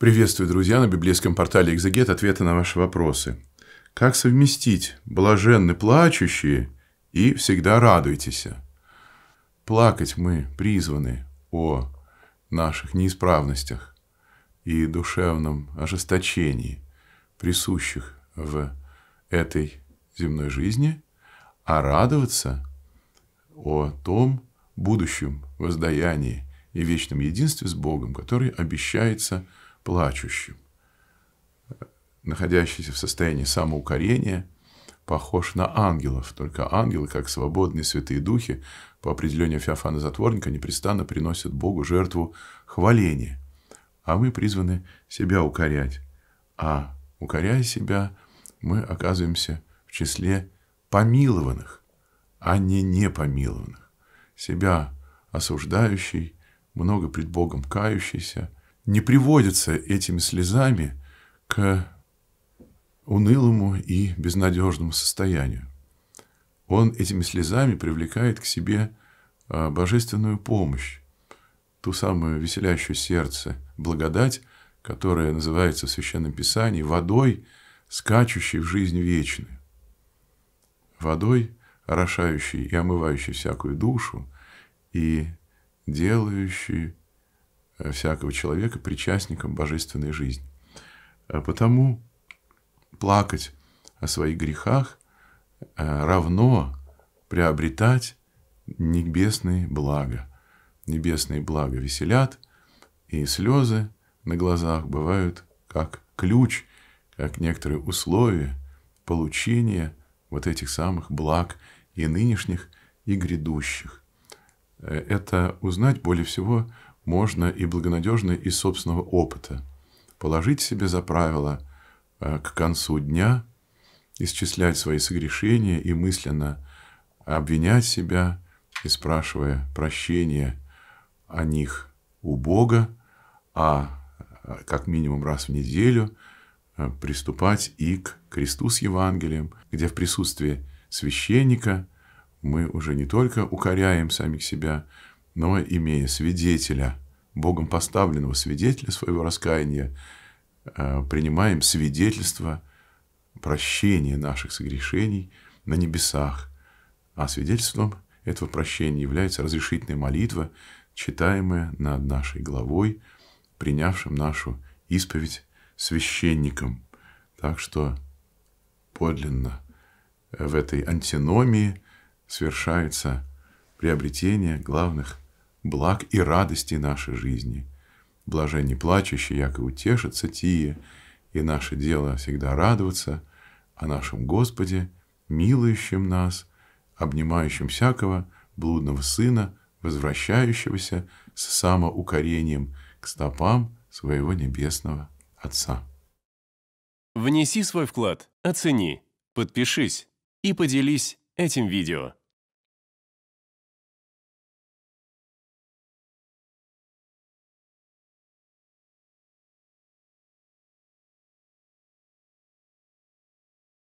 Приветствую, друзья, на библейском портале «Экзегет» ответы на ваши вопросы. Как совместить «блаженны плачущие» и «всегда радуйтесь»? Плакать мы призваны о наших неисправностях и душевном ожесточении, присущих в этой земной жизни, а радоваться о том будущем воздаянии и вечном единстве с Богом, который обещается – плачущим, находящийся в состоянии самоукорения, похож на ангелов. Только ангелы, как свободные святые духи, по определению Феофана Затворника, непрестанно приносят Богу жертву хваления. А мы призваны себя укорять. А укоряя себя, мы оказываемся в числе помилованных, а не непомилованных. Себя осуждающий, много пред Богом кающийся – не приводится этими слезами к унылому и безнадежному состоянию. Он этими слезами привлекает к себе а, божественную помощь, ту самую веселящую сердце благодать, которая называется в Священном Писании водой, скачущей в жизнь вечную. Водой, орошающей и омывающей всякую душу, и делающей Э, всякого человека причастником божественной жизни. Э, потому плакать о своих грехах э, равно приобретать небесные блага. Небесные блага веселят, и слезы на глазах бывают как ключ, как некоторые условия получения вот этих самых благ и нынешних, и грядущих. Это узнать более всего можно и благонадежно из собственного опыта положить себе за правило э, к концу дня исчислять свои согрешения и мысленно обвинять себя и спрашивая прощения о них у Бога, а э, как минимум раз в неделю э, приступать и к кресту с Евангелием, где в присутствии священника мы уже не только укоряем самих себя, но имея свидетеля, Богом поставленного свидетеля своего раскаяния, э, принимаем свидетельство прощения наших согрешений на небесах, а свидетельством этого прощения является разрешительная молитва, читаемая над нашей главой, принявшим нашу исповедь священником. Так что подлинно в этой антиномии совершается приобретение главных благ и радости нашей жизни. Блаженни плачущие, яко утешатся тие, и наше дело всегда радоваться о нашем Господе, милующем нас, обнимающем всякого блудного сына, возвращающегося с самоукорением к стопам своего небесного Отца. Внеси свой вклад, оцени, подпишись и поделись этим видео.